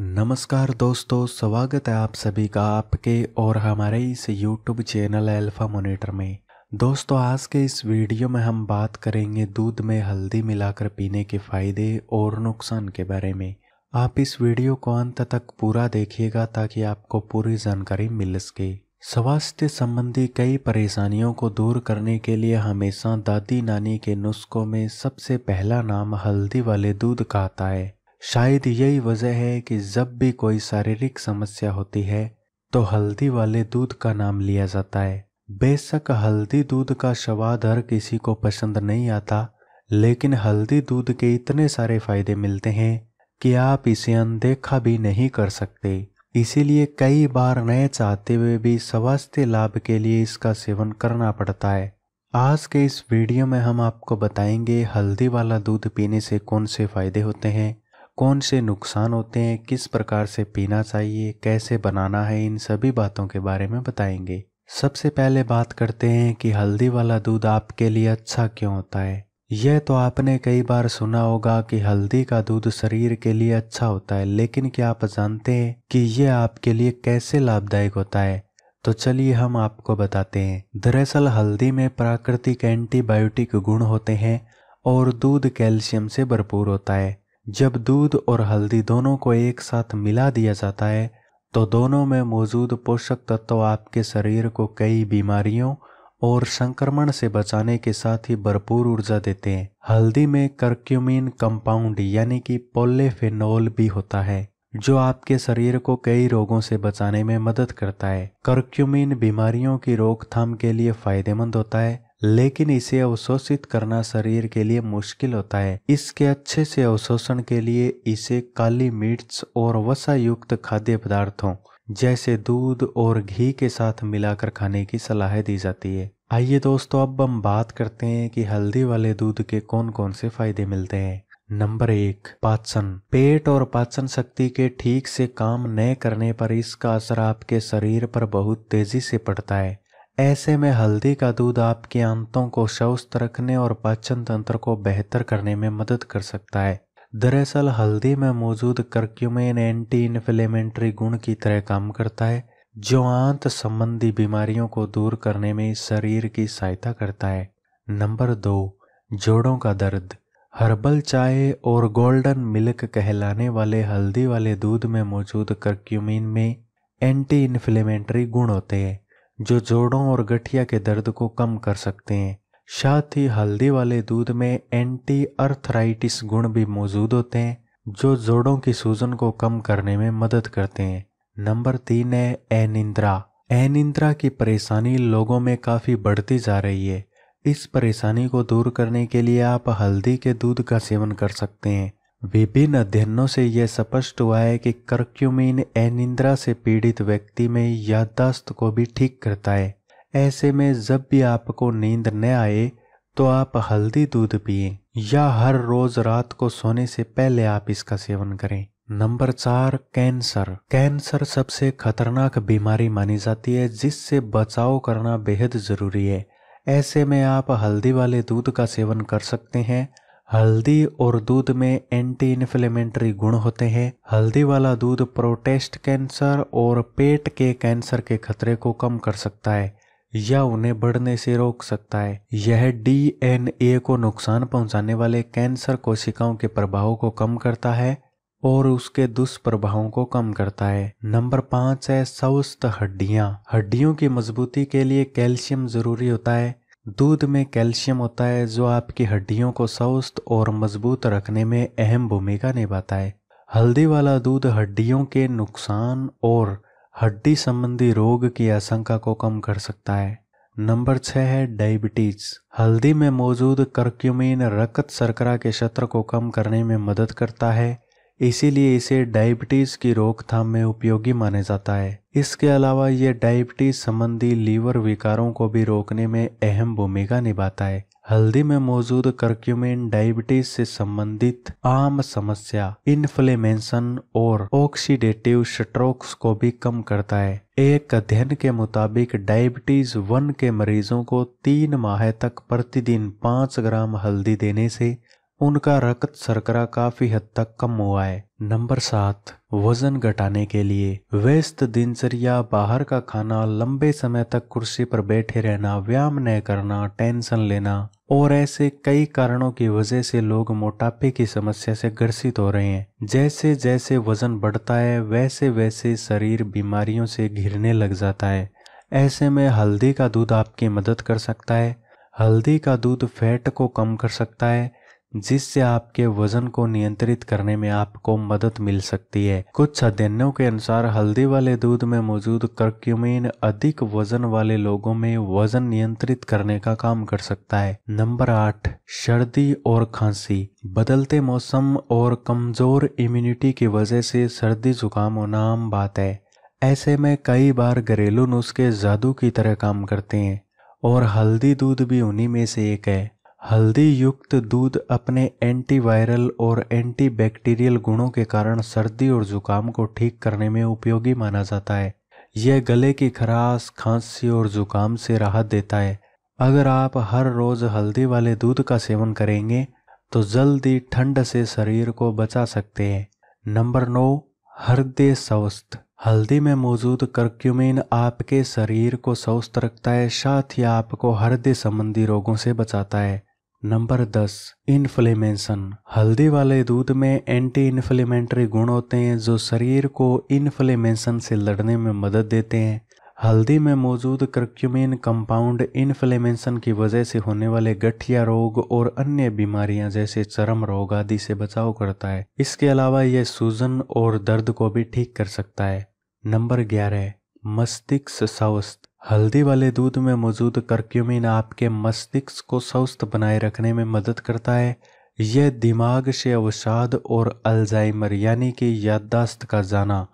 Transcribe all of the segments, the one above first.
नमस्कार दोस्तों स्वागत है आप सभी का आपके और हमारे इस YouTube चैनल एल्फा मोनिटर में दोस्तों आज के इस वीडियो में हम बात करेंगे दूध में हल्दी मिलाकर पीने के फायदे और नुकसान के बारे में आप इस वीडियो को अंत तक पूरा देखिएगा ताकि आपको पूरी जानकारी मिल सके स्वास्थ्य संबंधी कई परेशानियों को दूर करने के लिए हमेशा दादी नानी के नुस्खों में सबसे पहला नाम हल्दी वाले दूध का आता है शायद यही वजह है कि जब भी कोई शारीरिक समस्या होती है तो हल्दी वाले दूध का नाम लिया जाता है बेशक हल्दी दूध का स्वाद हर किसी को पसंद नहीं आता लेकिन हल्दी दूध के इतने सारे फायदे मिलते हैं कि आप इसे अनदेखा भी नहीं कर सकते इसीलिए कई बार नए चाहते हुए भी स्वास्थ्य लाभ के लिए इसका सेवन करना पड़ता है आज के इस वीडियो में हम आपको बताएंगे हल्दी वाला दूध पीने से कौन से फायदे होते हैं कौन से नुकसान होते हैं किस प्रकार से पीना चाहिए कैसे बनाना है इन सभी बातों के बारे में बताएंगे सबसे पहले बात करते हैं कि हल्दी वाला दूध आपके लिए अच्छा क्यों होता है यह तो आपने कई बार सुना होगा कि हल्दी का दूध शरीर के लिए अच्छा होता है लेकिन क्या आप जानते हैं कि यह आपके लिए कैसे लाभदायक होता है तो चलिए हम आपको बताते हैं दरअसल हल्दी में प्राकृतिक एंटीबायोटिक गुण होते हैं और दूध कैल्शियम से भरपूर होता है जब दूध और हल्दी दोनों को एक साथ मिला दिया जाता है तो दोनों में मौजूद पोषक तत्व आपके शरीर को कई बीमारियों और संक्रमण से बचाने के साथ ही भरपूर ऊर्जा देते हैं हल्दी में करक्यूमिन कंपाउंड यानी कि पोलेफेनोल भी होता है जो आपके शरीर को कई रोगों से बचाने में मदद करता है करक्यूमिन बीमारियों की रोकथाम के लिए फायदेमंद होता है लेकिन इसे अवशोषित करना शरीर के लिए मुश्किल होता है इसके अच्छे से अवशोषण के लिए इसे काली मिर्च और वसा युक्त खाद्य पदार्थों जैसे दूध और घी के साथ मिलाकर खाने की सलाह दी जाती है आइए दोस्तों अब हम बात करते हैं कि हल्दी वाले दूध के कौन कौन से फायदे मिलते हैं नंबर एक पाचन पेट और पाचन शक्ति के ठीक से काम न करने पर इसका असर आपके शरीर पर बहुत तेजी से पड़ता है ऐसे में हल्दी का दूध आपके आंतों को स्वस्थ रखने और पाचन तंत्र को बेहतर करने में मदद कर सकता है दरअसल हल्दी में मौजूद करक्यूमेन एंटी इन्फ्लेमेंट्री गुण की तरह काम करता है जो आंत संबंधी बीमारियों को दूर करने में शरीर की सहायता करता है नंबर दो जोड़ों का दर्द हर्बल चाय और गोल्डन मिल्क कहलाने वाले हल्दी वाले दूध में मौजूद करक्यूमिन में एंटी इन्फ्लेमेंट्री गुण होते हैं जो जोड़ों और गठिया के दर्द को कम कर सकते हैं साथ ही हल्दी वाले दूध में एंटी अर्थराइटिस गुण भी मौजूद होते हैं जो जोड़ों की सूजन को कम करने में मदद करते हैं नंबर तीन है एनिंद्रा एनिंद्रा की परेशानी लोगों में काफ़ी बढ़ती जा रही है इस परेशानी को दूर करने के लिए आप हल्दी के दूध का सेवन कर सकते हैं विभिन्न अध्ययनों से यह स्पष्ट हुआ है कि कर्क्यूमिन एनिंद्रा से पीड़ित व्यक्ति में याददाश्त को भी ठीक करता है ऐसे में जब भी आपको नींद न आए तो आप हल्दी दूध पिए या हर रोज रात को सोने से पहले आप इसका सेवन करें नंबर चार कैंसर कैंसर सबसे खतरनाक बीमारी मानी जाती है जिससे बचाव करना बेहद जरूरी है ऐसे में आप हल्दी वाले दूध का सेवन कर सकते हैं हल्दी और दूध में एंटी इन्फ्लेमेटरी गुण होते हैं हल्दी वाला दूध प्रोटेस्ट कैंसर और पेट के कैंसर के खतरे को कम कर सकता है या उन्हें बढ़ने से रोक सकता है यह डीएनए को नुकसान पहुंचाने वाले कैंसर कोशिकाओं के प्रभाव को कम करता है और उसके दुष्प्रभावों को कम करता है नंबर पांच है स्वस्थ हड्डियाँ हड्डियों की मजबूती के लिए कैल्शियम जरूरी होता है दूध में कैल्शियम होता है जो आपकी हड्डियों को स्वस्थ और मजबूत रखने में अहम भूमिका निभाता है हल्दी वाला दूध हड्डियों के नुकसान और हड्डी संबंधी रोग की आशंका को कम कर सकता है नंबर छः है डायबिटीज हल्दी में मौजूद करक्यूमिन रक्त शर्करा के शत्र को कम करने में मदद करता है इसीलिए इसे डायबिटीज की रोकथाम में उपयोगी माना जाता है इसके अलावा ये डायबिटीज संबंधी लीवर विकारों को भी रोकने में अहम भूमिका निभाता है हल्दी में मौजूद करक्यूमिन डायबिटीज से संबंधित आम समस्या इन्फ्लेमेशन और ऑक्सीडेटिव स्ट्रोक्स को भी कम करता है एक अध्ययन के मुताबिक डायबिटीज वन के मरीजों को तीन माह तक प्रतिदिन पाँच ग्राम हल्दी देने से उनका रक्त शर्करा काफी हद तक कम हुआ है नंबर सात वजन घटाने के लिए व्यस्त दिनचर्या बाहर का खाना लंबे समय तक कुर्सी पर बैठे रहना व्यायाम न करना टेंशन लेना और ऐसे कई कारणों की वजह से लोग मोटापे की समस्या से ग्रसित हो रहे हैं जैसे जैसे वजन बढ़ता है वैसे वैसे शरीर बीमारियों से घिरने लग जाता है ऐसे में हल्दी का दूध आपकी मदद कर सकता है हल्दी का दूध फैट को कम कर सकता है जिससे आपके वजन को नियंत्रित करने में आपको मदद मिल सकती है कुछ अध्ययनों के अनुसार हल्दी वाले दूध में मौजूद करक्यूमिन अधिक वजन वाले लोगों में वजन नियंत्रित करने का काम कर सकता है नंबर आठ सर्दी और खांसी बदलते मौसम और कमजोर इम्यूनिटी की वजह से सर्दी जुकाम होना आम बात है ऐसे में कई बार घरेलू नुस्खे जादू की तरह काम करते हैं और हल्दी दूध भी उन्हीं में से एक है हल्दी युक्त दूध अपने एंटीवायरल और एंटीबैक्टीरियल गुणों के कारण सर्दी और जुकाम को ठीक करने में उपयोगी माना जाता है यह गले की खराश खांसी और जुकाम से राहत देता है अगर आप हर रोज हल्दी वाले दूध का सेवन करेंगे तो जल्दी ठंड से शरीर को बचा सकते हैं नंबर नौ हृदय स्वस्थ हल्दी में मौजूद करक्यूमिन आपके शरीर को स्वस्थ रखता है साथ ही आपको हृदय संबंधी रोगों से बचाता है नंबर दस इन्फ्लेमेशन हल्दी वाले दूध में एंटी इन्फ्लेमेंट्री गुण होते हैं जो शरीर को इन्फ्लेमेशन से लड़ने में मदद देते हैं हल्दी में मौजूद क्रक्यूमिन कंपाउंड इन्फ्लेमेशन की वजह से होने वाले गठिया रोग और अन्य बीमारियां जैसे चरम रोग आदि से बचाव करता है इसके अलावा यह सूजन और दर्द को भी ठीक कर सकता है नंबर ग्यारह मस्तिष्क स्वस्थ हल्दी वाले दूध में मौजूद करक्यूमिन आपके मस्तिष्क को स्वस्थ बनाए रखने में मदद करता है यह दिमाग से अवसाद और अल्जाइमर यानी कि याददाश्त का जाना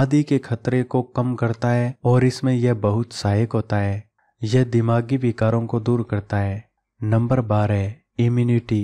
आदि के खतरे को कम करता है और इसमें यह बहुत सहायक होता है यह दिमागी विकारों को दूर करता है नंबर बारह इम्यूनिटी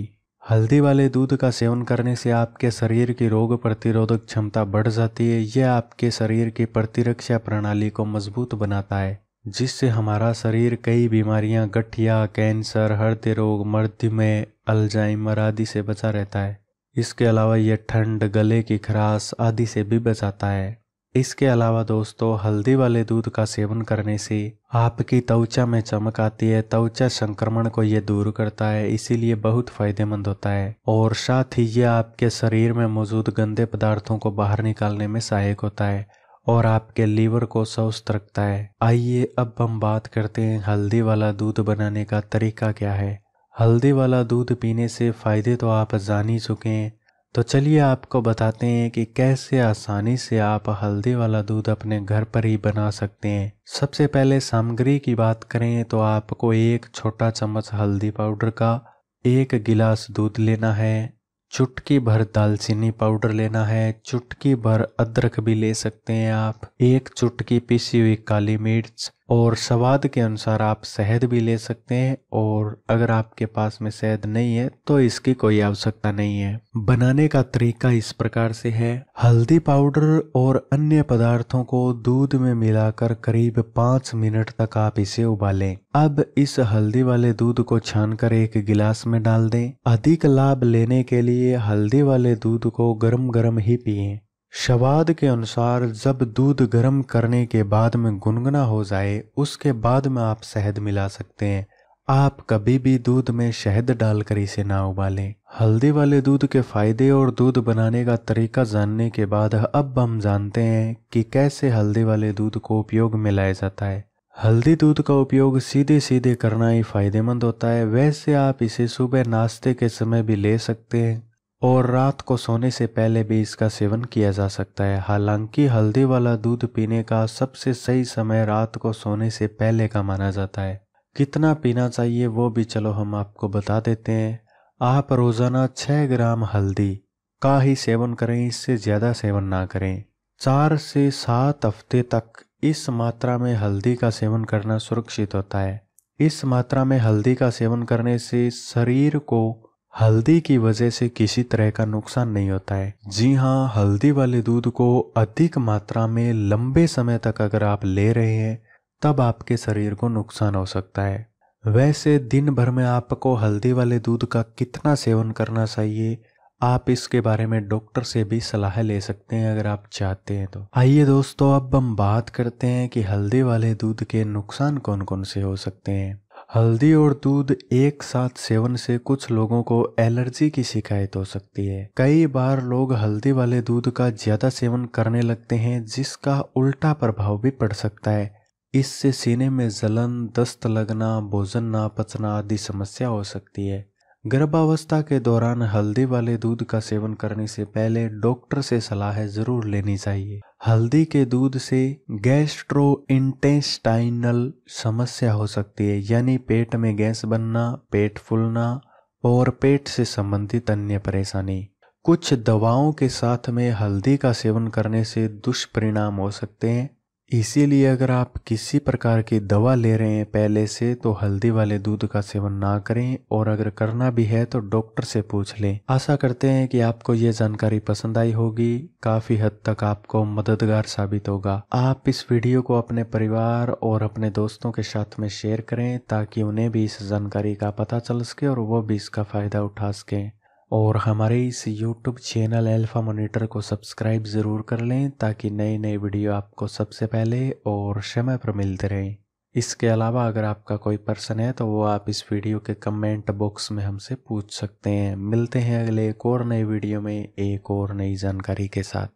हल्दी वाले दूध का सेवन करने से आपके शरीर की रोग प्रतिरोधक क्षमता बढ़ जाती है यह आपके शरीर की प्रतिरक्षा प्रणाली को मजबूत बनाता है जिससे हमारा शरीर कई बीमारियां गठिया कैंसर हृदय रोग मधुमेह अल्जाइमर आदि से बचा रहता है इसके अलावा यह ठंड गले की खराश आदि से भी बचाता है इसके अलावा दोस्तों हल्दी वाले दूध का सेवन करने से आपकी त्वचा में चमक आती है त्वचा संक्रमण को यह दूर करता है इसीलिए बहुत फायदेमंद होता है और साथ ही यह आपके शरीर में मौजूद गंदे पदार्थों को बाहर निकालने में सहायक होता है और आपके लीवर को स्वस्थ रखता है आइए अब हम बात करते हैं हल्दी वाला दूध बनाने का तरीका क्या है हल्दी वाला दूध पीने से फ़ायदे तो आप जान ही चुके हैं तो चलिए आपको बताते हैं कि कैसे आसानी से आप हल्दी वाला दूध अपने घर पर ही बना सकते हैं सबसे पहले सामग्री की बात करें तो आपको एक छोटा चम्मच हल्दी पाउडर का एक गिलास दूध लेना है चुटकी भर दालचीनी पाउडर लेना है चुटकी भर अदरक भी ले सकते हैं आप एक चुटकी पिसी हुई काली मिर्च और स्वाद के अनुसार आप शहद भी ले सकते हैं और अगर आपके पास में शहद नहीं है तो इसकी कोई आवश्यकता नहीं है बनाने का तरीका इस प्रकार से है हल्दी पाउडर और अन्य पदार्थों को दूध में मिलाकर करीब पांच मिनट तक आप इसे उबालें अब इस हल्दी वाले दूध को छानकर एक गिलास में डाल दें अधिक लाभ लेने के लिए हल्दी वाले दूध को गर्म गर्म ही पिए शवाद के अनुसार जब दूध गर्म करने के बाद में गुनगुना हो जाए उसके बाद में आप शहद मिला सकते हैं आप कभी भी दूध में शहद डालकर इसे ना उबालें हल्दी वाले दूध के फायदे और दूध बनाने का तरीका जानने के बाद अब हम जानते हैं कि कैसे हल्दी वाले दूध को उपयोग में लाया जाता है हल्दी दूध का उपयोग सीधे सीधे करना ही फायदेमंद होता है वैसे आप इसे सुबह नाश्ते के समय भी ले सकते हैं और रात को सोने से पहले भी इसका सेवन किया जा सकता है हालांकि हल्दी वाला दूध पीने का सबसे सही समय रात को सोने से पहले का माना जाता है कितना पीना चाहिए वो भी चलो हम आपको बता देते हैं आप रोज़ाना छह ग्राम हल्दी का ही सेवन करें इससे ज़्यादा सेवन ना करें चार से सात हफ्ते तक इस मात्रा में हल्दी का सेवन करना सुरक्षित होता है इस मात्रा में हल्दी का सेवन करने से शरीर को हल्दी की वजह से किसी तरह का नुकसान नहीं होता है जी हाँ हल्दी वाले दूध को अधिक मात्रा में लंबे समय तक अगर आप ले रहे हैं तब आपके शरीर को नुकसान हो सकता है वैसे दिन भर में आपको हल्दी वाले दूध का कितना सेवन करना चाहिए आप इसके बारे में डॉक्टर से भी सलाह ले सकते हैं अगर आप चाहते हैं तो आइए दोस्तों अब हम बात करते हैं कि हल्दी वाले दूध के नुकसान कौन कौन से हो सकते हैं हल्दी और दूध एक साथ सेवन से कुछ लोगों को एलर्जी की शिकायत हो सकती है कई बार लोग हल्दी वाले दूध का ज्यादा सेवन करने लगते हैं जिसका उल्टा प्रभाव भी पड़ सकता है इससे सीने में जलन दस्त लगना भोजन ना पचना आदि समस्या हो सकती है गर्भावस्था के दौरान हल्दी वाले दूध का सेवन करने से पहले डॉक्टर से सलाह जरूर लेनी चाहिए हल्दी के दूध से गैस्ट्रो इंटेस्टाइनल समस्या हो सकती है यानी पेट में गैस बनना पेट फूलना और पेट से संबंधित अन्य परेशानी कुछ दवाओं के साथ में हल्दी का सेवन करने से दुष्परिणाम हो सकते हैं इसीलिए अगर आप किसी प्रकार की दवा ले रहे हैं पहले से तो हल्दी वाले दूध का सेवन ना करें और अगर करना भी है तो डॉक्टर से पूछ लें आशा करते हैं कि आपको ये जानकारी पसंद आई होगी काफ़ी हद तक आपको मददगार साबित होगा आप इस वीडियो को अपने परिवार और अपने दोस्तों के साथ में शेयर करें ताकि उन्हें भी इस जानकारी का पता चल सके और वो भी इसका फ़ायदा उठा सकें और हमारे इस YouTube चैनल एल्फा मोनीटर को सब्सक्राइब ज़रूर कर लें ताकि नए नए वीडियो आपको सबसे पहले और समय पर मिलते रहें इसके अलावा अगर आपका कोई पर्सन है तो वो आप इस वीडियो के कमेंट बॉक्स में हमसे पूछ सकते हैं मिलते हैं अगले एक और नए वीडियो में एक और नई जानकारी के साथ